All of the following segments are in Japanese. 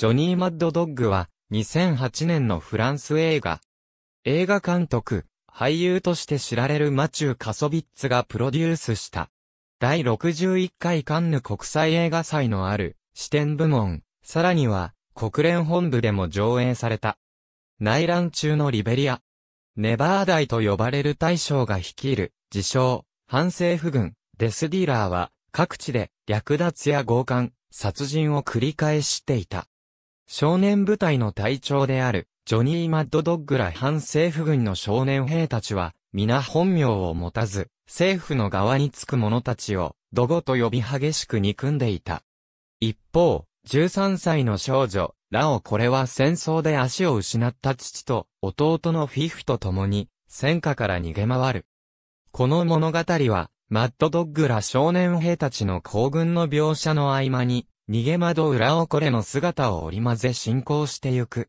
ジョニー・マッド・ドッグは、2008年のフランス映画。映画監督、俳優として知られるマチュー・カソビッツがプロデュースした。第61回カンヌ国際映画祭のある、視点部門、さらには、国連本部でも上映された。内乱中のリベリア。ネバーダイと呼ばれる大将が率いる、自称、反政府軍、デスディーラーは、各地で、略奪や強姦、殺人を繰り返していた。少年部隊の隊長である、ジョニー・マッドドッグら反政府軍の少年兵たちは、皆本名を持たず、政府の側につく者たちを、ドゴと呼び激しく憎んでいた。一方、13歳の少女、ラオこれは戦争で足を失った父と弟のフィフと共に戦火から逃げ回る。この物語は、マッドドッグら少年兵たちの行軍の描写の合間に逃げう裏をこれの姿を織り交ぜ進行してゆく。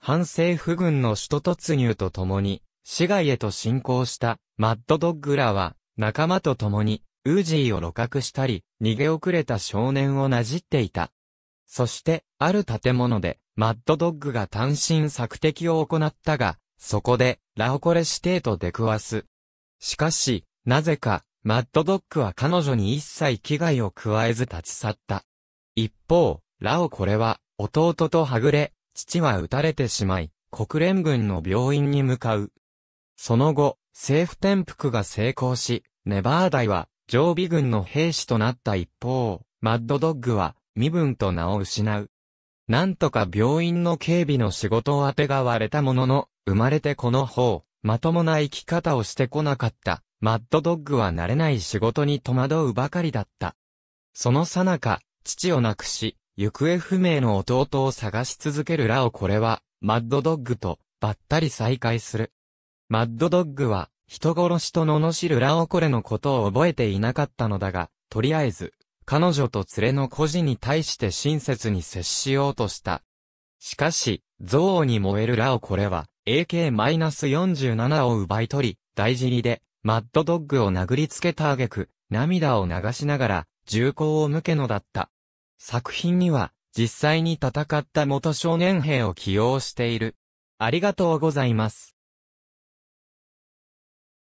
反政府軍の首都突入とともに、市外へと進行したマッドドッグらは、仲間と共に、ウージーを露獲したり、逃げ遅れた少年をなじっていた。そして、ある建物で、マッドドッグが単身索敵を行ったが、そこで、ラオコレ指定と出くわす。しかし、なぜか、マッドドッグは彼女に一切危害を加えず立ち去った。一方、ラオこれは、弟とはぐれ、父は撃たれてしまい、国連軍の病院に向かう。その後、政府転覆が成功し、ネバーダイは常備軍の兵士となった一方、マッドドッグは身分と名を失う。なんとか病院の警備の仕事をあてがわれたものの、生まれてこの方、まともな生き方をしてこなかった。マッドドッグは慣れない仕事に戸惑うばかりだった。そのさなか、父を亡くし、行方不明の弟を探し続けるラオこれは、マッドドッグと、ばったり再会する。マッドドッグは、人殺しと罵るラオコレのことを覚えていなかったのだが、とりあえず、彼女と連れの孤児に対して親切に接しようとした。しかし、憎悪に燃えるラオコレは、AK-47 を奪い取り、大尻で、マッドドッグを殴りつけた挙句、涙を流しながら、銃口を向けのだった。作品には、実際に戦った元少年兵を起用している。ありがとうございます。